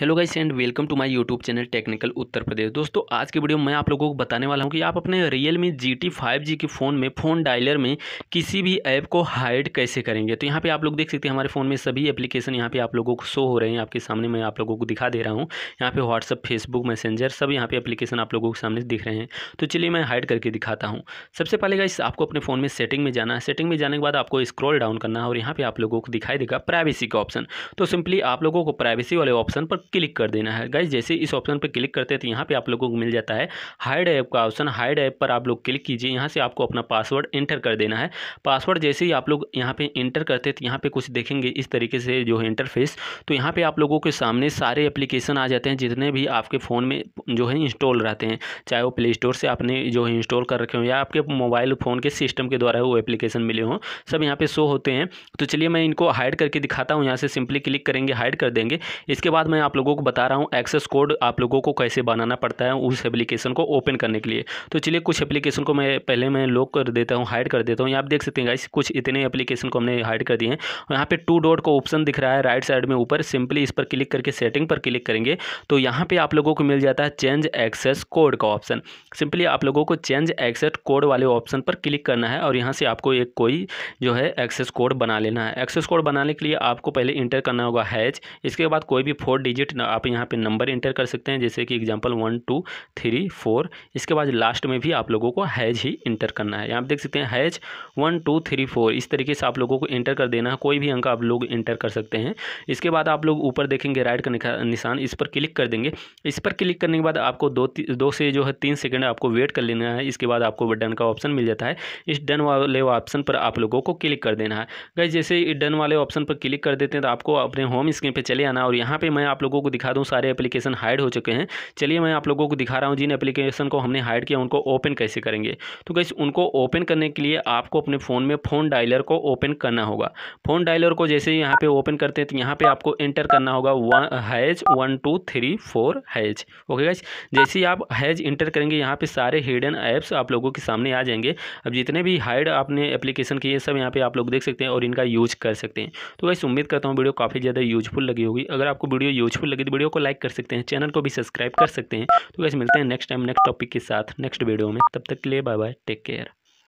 hello guys and welcome to my YouTube channel technical Uttar Pradesh दोस्तों आज की वीडियो में मैं आप लोगों को बताने वाला हूं कि आप अपने Realme G T five G के फ़ोन में फ़ोन डायलर में किसी भी ऐप को हाइड कैसे करेंगे तो यहां पे आप लोग देख सकते हैं हमारे फ़ोन में सभी एप्लीकेशन यहां पे आप लोगों को शो हो रहे हैं आपके सामने मैं आप लोगों को दिखा दे रहा हूँ यहाँ पर व्हाट्सअप फेसबुक मैसेंजर सब यहाँ पर एप्लीकेशन आप लोगों के सामने दिख रहे हैं तो चलिए मैं हाइड करके दिखाता हूँ सबसे पहले गाइस आपको अपने फ़ोन में सेटिंग में जाना है सेटिंग में जाने के बाद आपको स्क्रॉल डाउन करना है और यहाँ पर आप लोगों को दिखाई देगा प्राइवेसी का ऑप्शन तो सिंपली आप लोगों को प्राइवेसी वाले ऑप्शन पर क्लिक कर देना है गाइज जैसे इस ऑप्शन पर क्लिक करते हैं तो यहाँ पर आप लोगों को मिल जाता है हाइड ऐप का ऑप्शन हाइड ऐप पर आप लोग क्लिक कीजिए यहाँ से आपको अपना पासवर्ड एंटर कर देना है पासवर्ड जैसे ही आप लोग यहाँ पर इंटर करते हैं तो यहाँ पर कुछ देखेंगे इस तरीके से जो है इंटरफेस तो यहाँ पर आप लोगों के सामने सारे एप्लीकेशन आ जाते हैं जितने भी आपके फ़ोन में जो है इंस्टॉल रहते हैं चाहे वो प्ले स्टोर से आपने जो है इंस्टॉल कर रखे हों या आपके मोबाइल फ़ोन के सिस्टम के द्वारा वो एप्लीकेशन मिले हों सब यहाँ पे शो होते हैं तो चलिए मैं इनको हाइड करके दिखाता हूँ यहाँ से सिंपली क्लिक करेंगे हाइड कर देंगे इसके बाद मैं आप आप लोगों को बता रहा हूँ एक्सेस कोड आप लोगों को कैसे बनाना पड़ता है उस एप्लीकेशन को ओपन करने के लिए तो चलिए कुछ एप्लीकेशन को मैं पहले मैं लॉक कर देता हूँ हाइड कर देता हूँ यहाँ आप देख सकते हैं गाइस कुछ इतने एप्लीकेशन को हमने हाइड कर दिए हैं और यहाँ पे टू डॉट का ऑप्शन दिख रहा है राइट साइड में ऊपर सिंपली इस पर क्लिक करके सेटिंग पर क्लिक करेंगे तो यहाँ पर आप लोगों को मिल जाता है चेंज एक्सेस कोड का ऑप्शन सिंपली आप लोगों को चेंज एक्सेस कोड वाले ऑप्शन पर क्लिक करना है और यहाँ से आपको एक कोई जो है एक्सेस कोड बना लेना है एक्सेस कोड बनाने के लिए आपको पहले इंटर करना होगा हैच इसके बाद कोई भी फोर डिजिट डिजिट आप यहाँ पे नंबर इंटर कर सकते हैं जैसे कि example one two three four इसके बाद लास्ट में भी आप लोगों को हैज ही इंटर करना है यहाँ पर देख सकते हैं hash one two three four इस तरीके से आप लोगों को इंटर कर देना है कोई भी अंक आप लोग इंटर कर सकते हैं इसके बाद आप लोग ऊपर देखेंगे राइट का निशान इस पर क्लिक कर देंगे इस पर क्लिक करने के बाद आपको दो दो से जो है तीन सेकेंड आपको वेट कर लेना है इसके बाद आपको डन का ऑप्शन मिल जाता है इस डन वाले ऑप्शन पर आप लोगों को क्लिक कर देना है गई जैसे डन वाले ऑप्शन पर क्लिक कर देते हैं तो आपको अपने होम स्क्रीन पर चले आना और यहाँ पर मैं आप लोग लोगों को दिखा दूँ सारे एप्लीकेशन हाइड हो चुके हैं चलिए मैं आप लोगों को दिखा रहा हूँ जिन एप्लीकेशन को हमने हाइड किया उनको ओपन कैसे करेंगे तो कैसे उनको ओपन करने के लिए आपको अपने फ़ोन में फ़ोन डायलर को ओपन करना होगा फ़ोन डायलर को जैसे यहाँ पर ओपन करते हैं तो यहाँ पर आपको इंटर करना होगा one hash one two three four hash okay guys जैसे ही आप हैज इंटर करेंगे यहाँ पर सारे हिडन ऐप्स आप लोगों के सामने आ जाएंगे अब जितने भी हाइड आपने एप्लीकेशन किए सब यहाँ पर आप लोग देख सकते हैं और इनका यूज कर सकते हैं तो वैसे उम्मीद करता हूँ वीडियो काफ़ी ज़्यादा यूजफुल लगी होगी अगर आपको वीडियो यूजफुल यूज़फुल लगे तो वीडियो को लाइक कर सकते हैं चैनल को भी सब्सक्राइब कर सकते हैं तो वैसे मिलते हैं नेक्स्ट टाइम नेक्स्ट टॉपिक के साथ नेक्स्ट वीडियो में तब तक के लिए बाय बाय टेक केयर